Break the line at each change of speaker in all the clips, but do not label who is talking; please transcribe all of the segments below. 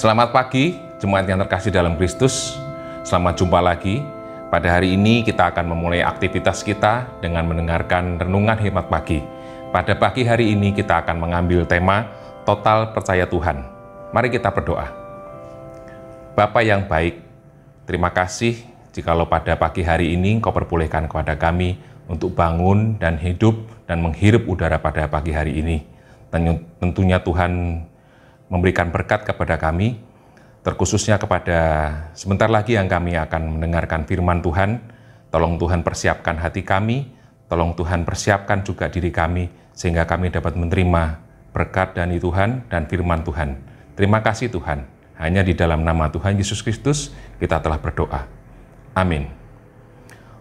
Selamat pagi, jemaat yang terkasih dalam Kristus. Selamat jumpa lagi. Pada hari ini kita akan memulai aktivitas kita dengan mendengarkan renungan hikmat pagi. Pada pagi hari ini kita akan mengambil tema Total Percaya Tuhan. Mari kita berdoa. Bapa yang baik, terima kasih jikalau pada pagi hari ini Engkau perbolehkan kepada kami untuk bangun dan hidup dan menghirup udara pada pagi hari ini. Tentunya Tuhan memberikan berkat kepada kami, terkhususnya kepada sebentar lagi yang kami akan mendengarkan firman Tuhan. Tolong Tuhan persiapkan hati kami, tolong Tuhan persiapkan juga diri kami, sehingga kami dapat menerima berkat dari Tuhan dan firman Tuhan. Terima kasih Tuhan. Hanya di dalam nama Tuhan Yesus Kristus kita telah berdoa. Amin.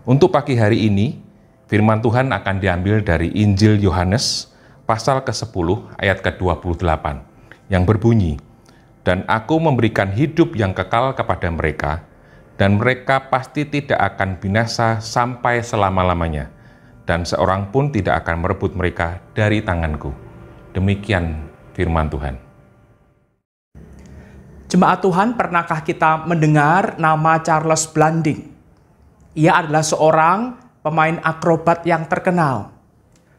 Untuk pagi hari ini, firman Tuhan akan diambil dari Injil Yohanes pasal ke-10 ayat ke-28 yang berbunyi, Dan aku memberikan hidup yang kekal kepada mereka, dan mereka pasti tidak akan binasa sampai selama-lamanya, dan seorang pun tidak akan merebut mereka dari tanganku. Demikian firman Tuhan.
Jemaat Tuhan, pernahkah kita mendengar nama Charles Blanding? Ia adalah seorang pemain akrobat yang terkenal.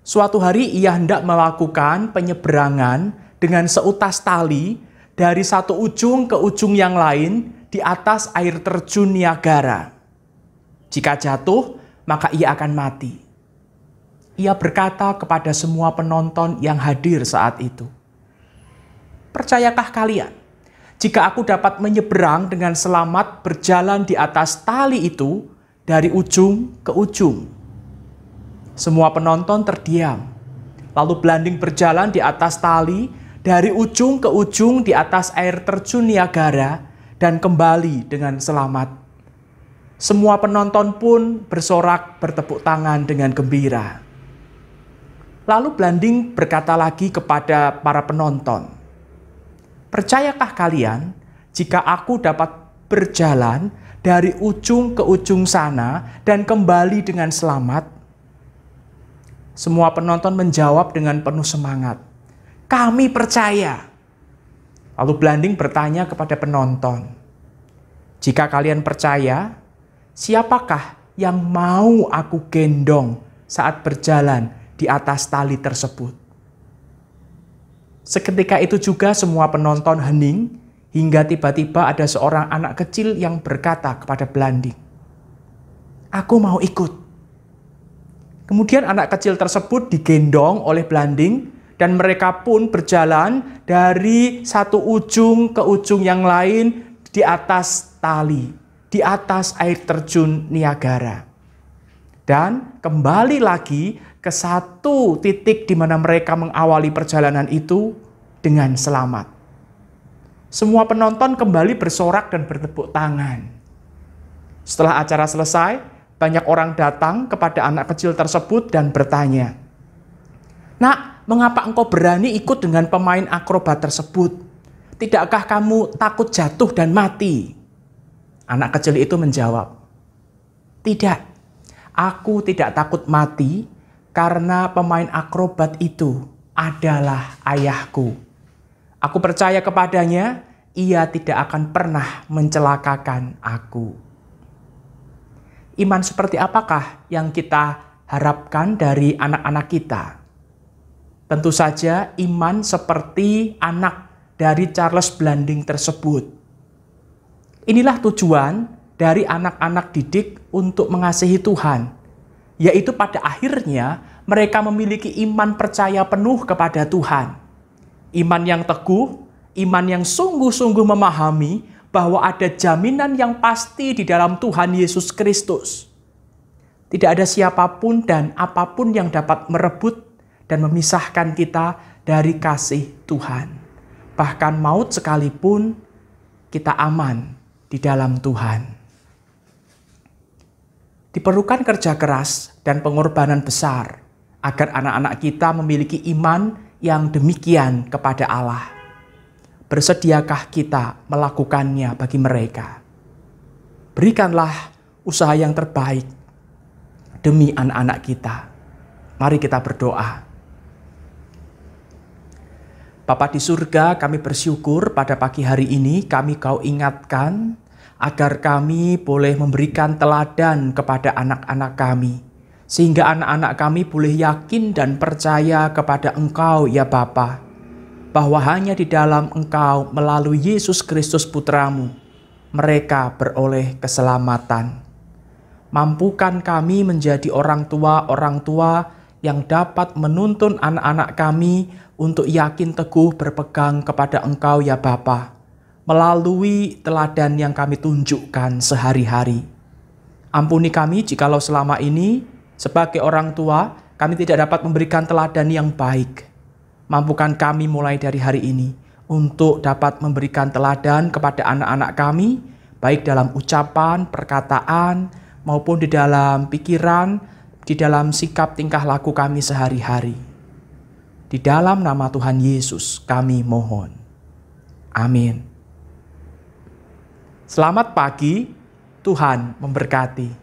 Suatu hari ia hendak melakukan penyeberangan dengan seutas tali dari satu ujung ke ujung yang lain di atas air terjun Niagara. Jika jatuh, maka ia akan mati. Ia berkata kepada semua penonton yang hadir saat itu, "Percayakah kalian, jika aku dapat menyeberang dengan selamat berjalan di atas tali itu dari ujung ke ujung?" Semua penonton terdiam, lalu Blanding berjalan di atas tali dari ujung ke ujung di atas air terjun Niagara dan kembali dengan selamat. Semua penonton pun bersorak bertepuk tangan dengan gembira. Lalu Blanding berkata lagi kepada para penonton, Percayakah kalian jika aku dapat berjalan dari ujung ke ujung sana dan kembali dengan selamat? Semua penonton menjawab dengan penuh semangat kami percaya. Lalu Blanding bertanya kepada penonton, jika kalian percaya, siapakah yang mau aku gendong saat berjalan di atas tali tersebut? Seketika itu juga semua penonton hening hingga tiba-tiba ada seorang anak kecil yang berkata kepada Blanding, Aku mau ikut. Kemudian anak kecil tersebut digendong oleh Blanding dan mereka pun berjalan dari satu ujung ke ujung yang lain di atas tali, di atas air terjun Niagara. Dan kembali lagi ke satu titik di mana mereka mengawali perjalanan itu dengan selamat. Semua penonton kembali bersorak dan bertepuk tangan. Setelah acara selesai, banyak orang datang kepada anak kecil tersebut dan bertanya, "Nak, mengapa engkau berani ikut dengan pemain akrobat tersebut? Tidakkah kamu takut jatuh dan mati? Anak kecil itu menjawab, Tidak, aku tidak takut mati karena pemain akrobat itu adalah ayahku. Aku percaya kepadanya, ia tidak akan pernah mencelakakan aku. Iman seperti apakah yang kita harapkan dari anak-anak kita? Tentu saja iman seperti anak dari Charles Blanding tersebut. Inilah tujuan dari anak-anak didik untuk mengasihi Tuhan, yaitu pada akhirnya mereka memiliki iman percaya penuh kepada Tuhan. Iman yang teguh, iman yang sungguh-sungguh memahami bahwa ada jaminan yang pasti di dalam Tuhan Yesus Kristus. Tidak ada siapapun dan apapun yang dapat merebut dan memisahkan kita dari kasih Tuhan. Bahkan maut sekalipun kita aman di dalam Tuhan. Diperlukan kerja keras dan pengorbanan besar agar anak-anak kita memiliki iman yang demikian kepada Allah. Bersediakah kita melakukannya bagi mereka? Berikanlah usaha yang terbaik demi anak-anak kita. Mari kita berdoa. Bapa di surga, kami bersyukur pada pagi hari ini kami kau ingatkan agar kami boleh memberikan teladan kepada anak-anak kami. Sehingga anak-anak kami boleh yakin dan percaya kepada Engkau ya Bapa, bahwa hanya di dalam Engkau melalui Yesus Kristus Putramu, mereka beroleh keselamatan. Mampukan kami menjadi orang tua-orang tua yang dapat menuntun anak-anak kami untuk yakin teguh berpegang kepada Engkau ya Bapa, melalui teladan yang kami tunjukkan sehari-hari. Ampuni kami jikalau selama ini sebagai orang tua kami tidak dapat memberikan teladan yang baik. Mampukan kami mulai dari hari ini untuk dapat memberikan teladan kepada anak-anak kami, baik dalam ucapan, perkataan, maupun di dalam pikiran, di dalam sikap tingkah laku kami sehari-hari. Di dalam nama Tuhan Yesus kami mohon. Amin. Selamat pagi, Tuhan memberkati.